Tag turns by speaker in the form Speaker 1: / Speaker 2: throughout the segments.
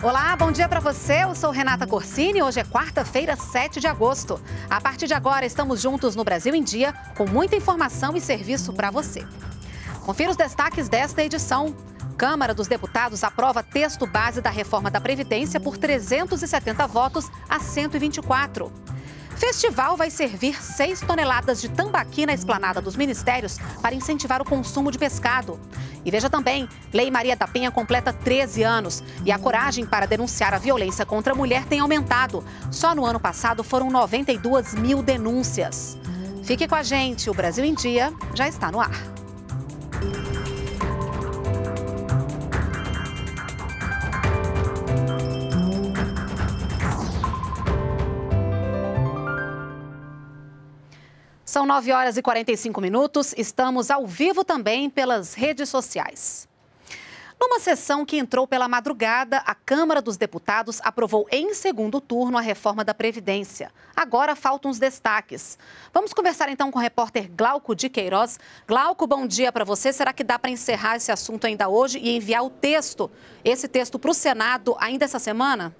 Speaker 1: Olá, bom dia para você. Eu sou Renata Corsini. Hoje é quarta-feira, 7 de agosto. A partir de agora, estamos juntos no Brasil em Dia com muita informação e serviço para você. Confira os destaques desta edição. Câmara dos Deputados aprova texto base da reforma da Previdência por 370 votos a 124. Festival vai servir 6 toneladas de tambaqui na esplanada dos ministérios para incentivar o consumo de pescado. E veja também, Lei Maria da Penha completa 13 anos e a coragem para denunciar a violência contra a mulher tem aumentado. Só no ano passado foram 92 mil denúncias. Fique com a gente, o Brasil em Dia já está no ar. São 9 horas e 45 minutos. Estamos ao vivo também pelas redes sociais. Numa sessão que entrou pela madrugada, a Câmara dos Deputados aprovou em segundo turno a reforma da Previdência. Agora faltam os destaques. Vamos conversar então com o repórter Glauco de Queiroz. Glauco, bom dia para você. Será que dá para encerrar esse assunto ainda hoje e enviar o texto, esse texto, para o Senado ainda essa semana?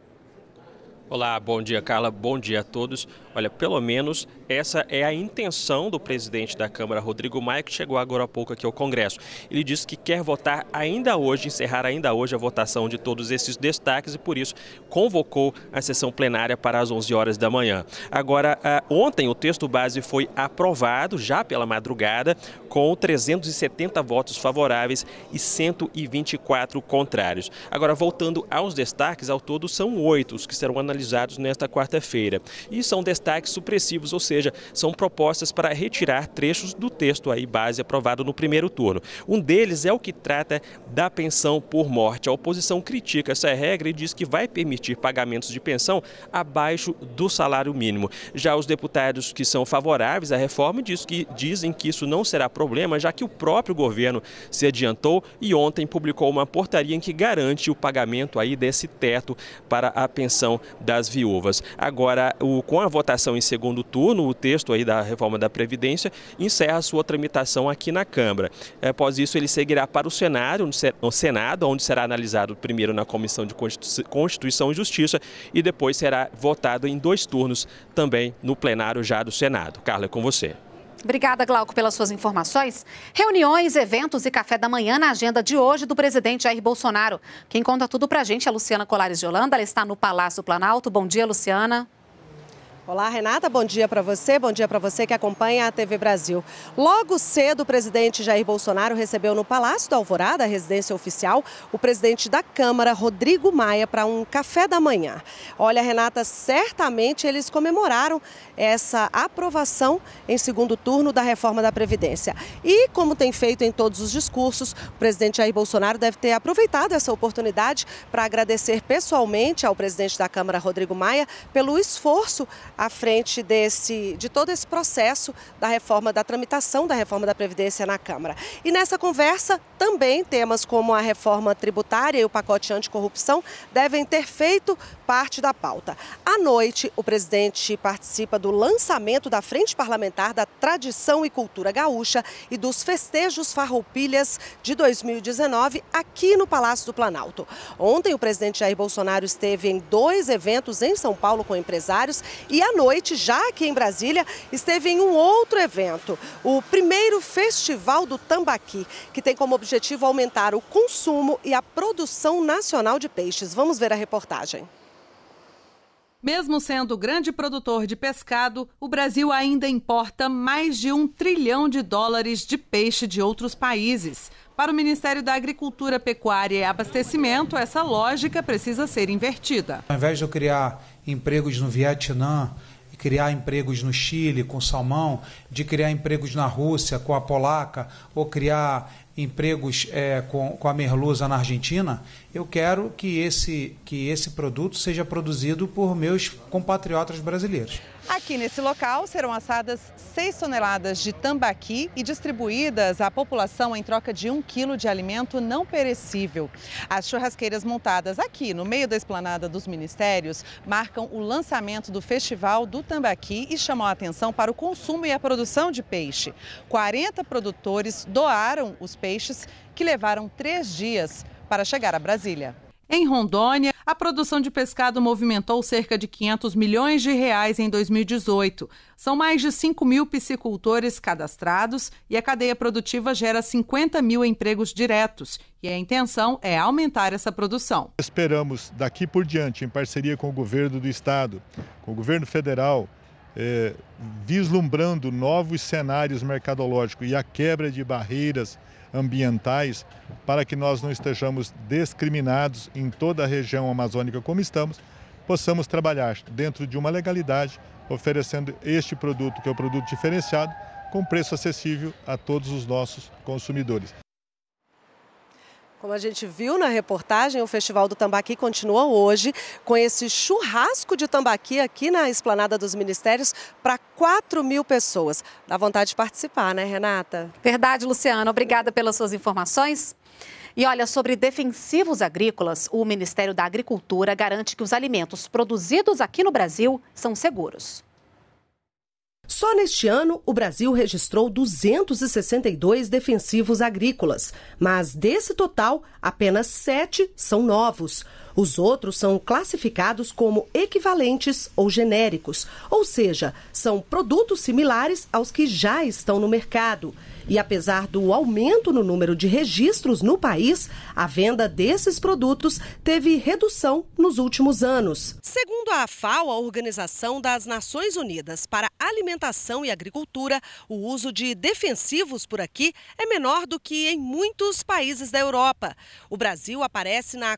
Speaker 2: Olá, bom dia, Carla. Bom dia a todos. Olha, pelo menos essa é a intenção do presidente da Câmara, Rodrigo Maia, que chegou agora há pouco aqui ao Congresso. Ele disse que quer votar ainda hoje, encerrar ainda hoje a votação de todos esses destaques e, por isso, convocou a sessão plenária para as 11 horas da manhã. Agora, ah, ontem o texto base foi aprovado, já pela madrugada, com 370 votos favoráveis e 124 contrários. Agora, voltando aos destaques, ao todo são oito os que serão analisados nesta quarta-feira. E são destaques ataques supressivos, ou seja, são propostas para retirar trechos do texto aí base aprovado no primeiro turno. Um deles é o que trata da pensão por morte. A oposição critica essa regra e diz que vai permitir pagamentos de pensão abaixo do salário mínimo. Já os deputados que são favoráveis à reforma diz que, dizem que isso não será problema, já que o próprio governo se adiantou e ontem publicou uma portaria em que garante o pagamento aí desse teto para a pensão das viúvas. Agora, o, com a votação votação em segundo turno, o texto aí da reforma da Previdência encerra sua tramitação aqui na Câmara. É, após isso, ele seguirá para o Senado, no Senado, onde será analisado primeiro na Comissão de Constituição e Justiça e depois será votado em dois turnos também no plenário já do Senado. Carla, é com você.
Speaker 1: Obrigada, Glauco, pelas suas informações. Reuniões, eventos e café da manhã na agenda de hoje do presidente Jair Bolsonaro. Quem conta tudo pra gente é a Luciana Colares de Holanda. Ela está no Palácio Planalto.
Speaker 3: Bom dia, Luciana. Olá, Renata. Bom dia para você. Bom dia para você que acompanha a TV Brasil. Logo cedo, o presidente Jair Bolsonaro recebeu no Palácio da Alvorada, residência oficial, o presidente da Câmara, Rodrigo Maia, para um café da manhã. Olha, Renata, certamente eles comemoraram essa aprovação em segundo turno da reforma da Previdência. E, como tem feito em todos os discursos, o presidente Jair Bolsonaro deve ter aproveitado essa oportunidade para agradecer pessoalmente ao presidente da Câmara, Rodrigo Maia, pelo esforço à frente desse, de todo esse processo da reforma, da tramitação da reforma da Previdência na Câmara. E nessa conversa, também temas como a reforma tributária e o pacote anticorrupção devem ter feito parte da pauta. À noite, o presidente participa do lançamento da Frente Parlamentar da Tradição e Cultura Gaúcha e dos Festejos Farroupilhas de 2019 aqui no Palácio do Planalto. Ontem, o presidente Jair Bolsonaro esteve em dois eventos em São Paulo com empresários e à noite, já aqui em Brasília, esteve em um outro evento, o primeiro Festival do Tambaqui, que tem como objetivo aumentar o consumo e a produção nacional de peixes. Vamos ver a reportagem.
Speaker 4: Mesmo sendo grande produtor de pescado, o Brasil ainda importa mais de um trilhão de dólares de peixe de outros países. Para o Ministério da Agricultura, Pecuária e Abastecimento, essa lógica precisa ser invertida.
Speaker 5: Ao invés de eu criar empregos no Vietnã, criar empregos no Chile com salmão, de criar empregos na Rússia com a polaca, ou criar empregos é, com, com a merluza na Argentina, eu quero que esse, que esse produto seja produzido por meus compatriotas brasileiros.
Speaker 4: Aqui nesse local serão assadas 6 toneladas de tambaqui e distribuídas à população em troca de 1 quilo de alimento não perecível. As churrasqueiras montadas aqui no meio da esplanada dos ministérios marcam o lançamento do Festival do Tambaqui e chamam a atenção para o consumo e a produção de peixe. 40 produtores doaram os peixes peixes que levaram três dias para chegar a Brasília. Em Rondônia, a produção de pescado movimentou cerca de 500 milhões de reais em 2018. São mais de 5 mil piscicultores cadastrados e a cadeia produtiva gera 50 mil empregos diretos. E a intenção é aumentar essa produção.
Speaker 5: Esperamos, daqui por diante, em parceria com o governo do estado, com o governo federal, é, vislumbrando novos cenários mercadológicos e a quebra de barreiras ambientais, para que nós não estejamos discriminados em toda a região amazônica como estamos, possamos trabalhar dentro de uma legalidade, oferecendo este produto, que é o um produto diferenciado, com preço acessível a todos os nossos consumidores.
Speaker 3: Como a gente viu na reportagem, o Festival do Tambaqui continua hoje com esse churrasco de tambaqui aqui na Esplanada dos Ministérios para 4 mil pessoas. Dá vontade de participar, né, Renata? Verdade, Luciana. Obrigada pelas suas informações. E
Speaker 1: olha, sobre defensivos agrícolas, o Ministério da Agricultura garante que os alimentos produzidos aqui no Brasil são seguros.
Speaker 3: Só neste ano, o Brasil registrou 262 defensivos agrícolas, mas desse total, apenas sete são novos. Os outros são classificados como equivalentes ou genéricos, ou seja, são produtos similares aos que já estão no mercado. E apesar do aumento no número de registros no país, a venda desses produtos teve redução nos últimos anos. Segundo a FAO, a Organização das Nações Unidas para Alimentação e Agricultura, o uso de defensivos por aqui é menor do que em muitos países da Europa. O Brasil aparece na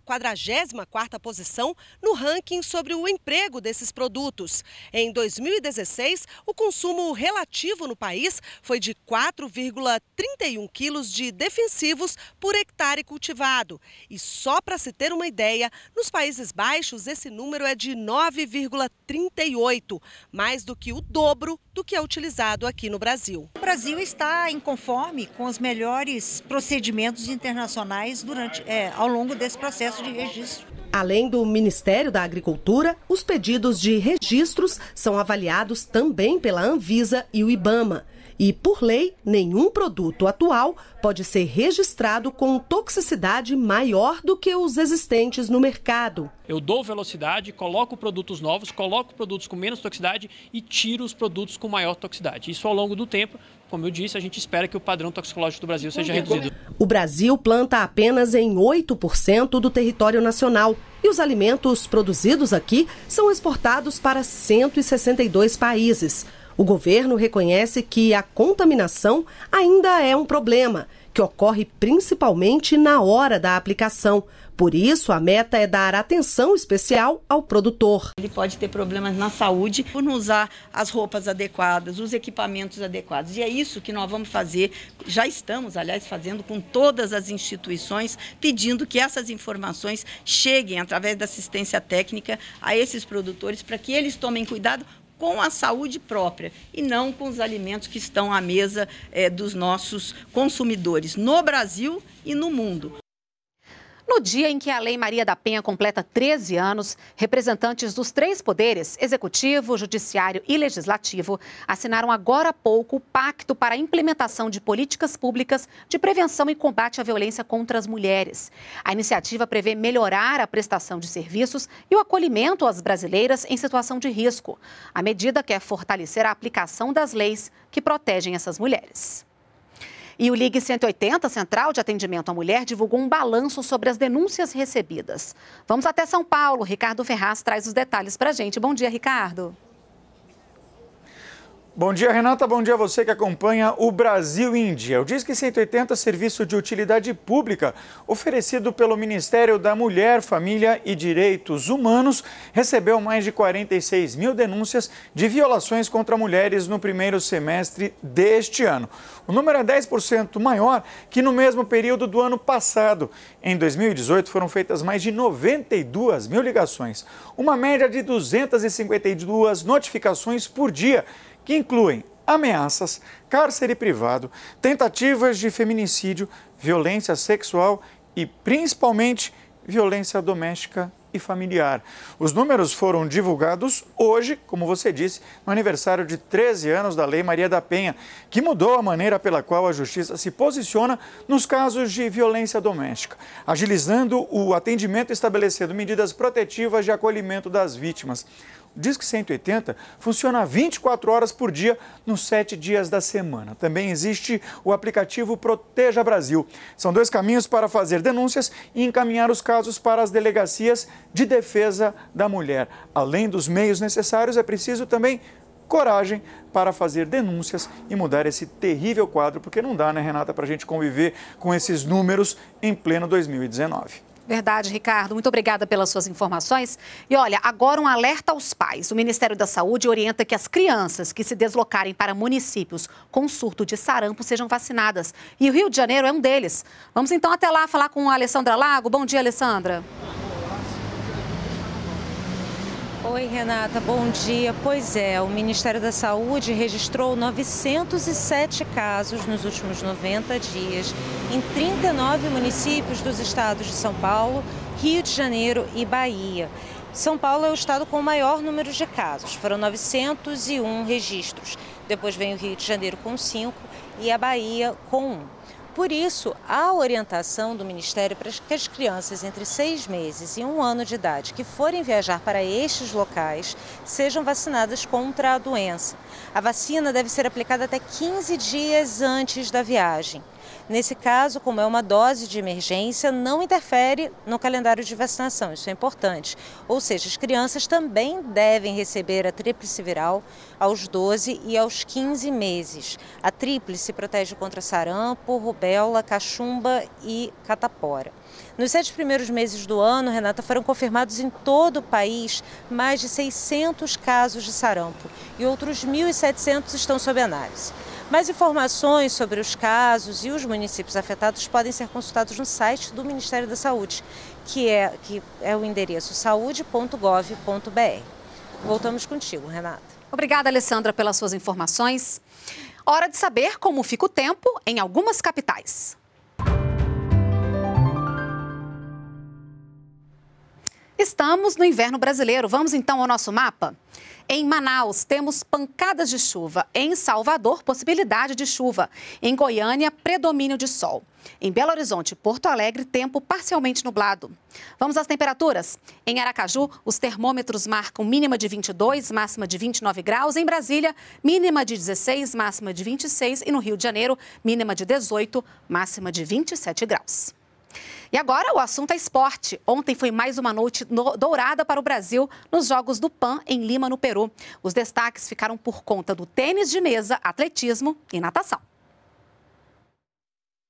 Speaker 3: quarta posição no ranking sobre o emprego desses produtos. Em 2016, o consumo relativo no país foi de 4,31 quilos de defensivos por hectare cultivado. E só para se ter uma ideia, nos Países Baixos esse número é de 9,38, mais do que o dobro do que é utilizado aqui no Brasil.
Speaker 6: O Brasil está em conforme com os melhores procedimentos internacionais durante, é, ao longo desse processo de registro.
Speaker 3: Além do Ministério da Agricultura, os pedidos de registros são avaliados também pela Anvisa e o IBAMA. E, por lei, nenhum produto atual pode ser registrado com toxicidade maior do que os existentes no mercado.
Speaker 2: Eu dou velocidade, coloco produtos novos, coloco produtos com menos toxicidade e tiro os produtos com maior toxicidade. Isso ao longo do tempo, como eu disse, a gente espera que o padrão toxicológico do Brasil seja reduzido.
Speaker 3: O Brasil planta apenas em 8% do território nacional e os alimentos produzidos aqui são exportados para 162 países. O governo reconhece que a contaminação ainda é um problema, que ocorre principalmente na hora da aplicação. Por isso, a meta é dar atenção especial ao produtor. Ele pode ter problemas na saúde por não usar as roupas adequadas, os equipamentos adequados. E é isso que nós vamos fazer, já estamos, aliás, fazendo com todas as instituições, pedindo que essas informações cheguem através da assistência técnica a esses produtores para que eles tomem cuidado com a saúde própria e não com os alimentos que estão à mesa é, dos nossos consumidores no Brasil e no mundo.
Speaker 1: No dia em que a Lei Maria da Penha completa 13 anos, representantes dos três poderes, executivo, judiciário e legislativo, assinaram agora há pouco o Pacto para a Implementação de Políticas Públicas de Prevenção e Combate à Violência contra as Mulheres. A iniciativa prevê melhorar a prestação de serviços e o acolhimento às brasileiras em situação de risco. A medida quer é fortalecer a aplicação das leis que protegem essas mulheres. E o Ligue 180, Central de Atendimento à Mulher, divulgou um balanço sobre as denúncias recebidas. Vamos até São Paulo. Ricardo Ferraz traz os detalhes para a gente. Bom dia, Ricardo.
Speaker 5: Bom dia, Renata. Bom dia a você que acompanha o Brasil Índia. O Disque 180 serviço de utilidade pública oferecido pelo Ministério da Mulher, Família e Direitos Humanos recebeu mais de 46 mil denúncias de violações contra mulheres no primeiro semestre deste ano. O número é 10% maior que no mesmo período do ano passado. Em 2018, foram feitas mais de 92 mil ligações, uma média de 252 notificações por dia que incluem ameaças, cárcere privado, tentativas de feminicídio, violência sexual e, principalmente, violência doméstica e familiar. Os números foram divulgados hoje, como você disse, no aniversário de 13 anos da Lei Maria da Penha, que mudou a maneira pela qual a justiça se posiciona nos casos de violência doméstica, agilizando o atendimento e estabelecendo medidas protetivas de acolhimento das vítimas. Disque 180 funciona 24 horas por dia nos sete dias da semana. Também existe o aplicativo Proteja Brasil. São dois caminhos para fazer denúncias e encaminhar os casos para as delegacias de defesa da mulher. Além dos meios necessários, é preciso também coragem para fazer denúncias e mudar esse terrível quadro, porque não dá, né, Renata, para a gente conviver com esses números em pleno 2019.
Speaker 1: Verdade, Ricardo. Muito obrigada pelas suas informações. E olha, agora um alerta aos pais. O Ministério da Saúde orienta que as crianças que se deslocarem para municípios com surto de sarampo sejam vacinadas. E o Rio de Janeiro é um deles. Vamos então até lá falar com a Alessandra
Speaker 6: Lago. Bom dia, Alessandra. Oi, Renata, bom dia. Pois é, o Ministério da Saúde registrou 907 casos nos últimos 90 dias em 39 municípios dos estados de São Paulo, Rio de Janeiro e Bahia. São Paulo é o estado com o maior número de casos, foram 901 registros. Depois vem o Rio de Janeiro com 5 e a Bahia com 1. Por isso, a orientação do Ministério para que as crianças entre seis meses e um ano de idade que forem viajar para estes locais sejam vacinadas contra a doença. A vacina deve ser aplicada até 15 dias antes da viagem. Nesse caso, como é uma dose de emergência, não interfere no calendário de vacinação, isso é importante. Ou seja, as crianças também devem receber a tríplice viral aos 12 e aos 15 meses. A tríplice protege contra sarampo, rubéola, cachumba e catapora. Nos sete primeiros meses do ano, Renata, foram confirmados em todo o país mais de 600 casos de sarampo e outros 1.700 estão sob análise. Mais informações sobre os casos e os municípios afetados podem ser consultados no site do Ministério da Saúde, que é, que é o endereço saúde.gov.br. Voltamos contigo, Renata. Obrigada, Alessandra, pelas suas informações. Hora de
Speaker 1: saber como fica o tempo em algumas capitais. Estamos no inverno brasileiro. Vamos então ao nosso mapa? Em Manaus, temos pancadas de chuva. Em Salvador, possibilidade de chuva. Em Goiânia, predomínio de sol. Em Belo Horizonte e Porto Alegre, tempo parcialmente nublado. Vamos às temperaturas. Em Aracaju, os termômetros marcam mínima de 22, máxima de 29 graus. Em Brasília, mínima de 16, máxima de 26. E no Rio de Janeiro, mínima de 18, máxima de 27 graus. E agora o assunto é esporte. Ontem foi mais uma noite dourada para o Brasil nos Jogos do PAN em Lima, no Peru. Os destaques ficaram por conta do tênis de mesa, atletismo e natação.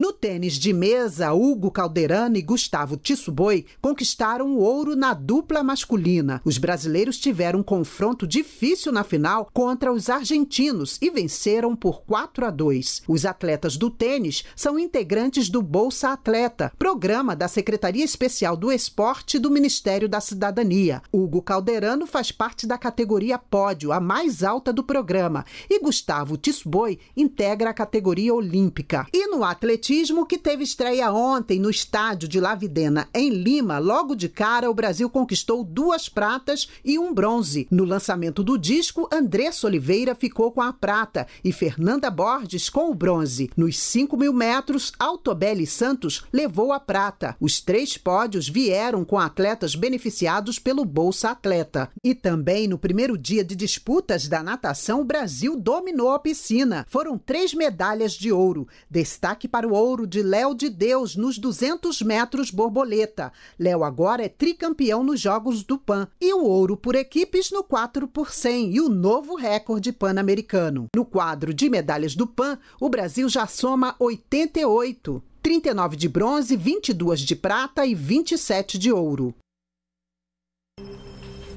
Speaker 7: No tênis de mesa, Hugo Calderano e Gustavo Tissuboi conquistaram o ouro na dupla masculina. Os brasileiros tiveram um confronto difícil na final contra os argentinos e venceram por 4 a 2. Os atletas do tênis são integrantes do Bolsa Atleta, programa da Secretaria Especial do Esporte do Ministério da Cidadania. Hugo Calderano faz parte da categoria pódio, a mais alta do programa, e Gustavo Tissuboi integra a categoria olímpica. E no atletismo atletismo, que teve estreia ontem no estádio de Lavidena, em Lima, logo de cara, o Brasil conquistou duas pratas e um bronze. No lançamento do disco, Andressa Oliveira ficou com a prata e Fernanda Borges com o bronze. Nos 5 mil metros, Altobelli Santos levou a prata. Os três pódios vieram com atletas beneficiados pelo Bolsa Atleta. E também no primeiro dia de disputas da natação, o Brasil dominou a piscina. Foram três medalhas de ouro. Destaque para o ouro de Léo de Deus nos 200 metros borboleta. Léo agora é tricampeão nos Jogos do Pan. E o ouro por equipes no 4 por 100 e o novo recorde pan-americano. No quadro de medalhas do Pan, o Brasil já soma 88. 39 de bronze, 22 de prata e 27 de ouro.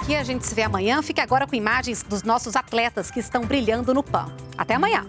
Speaker 1: E a gente se vê amanhã. Fique agora com imagens dos nossos atletas que estão brilhando no PAN. Até amanhã!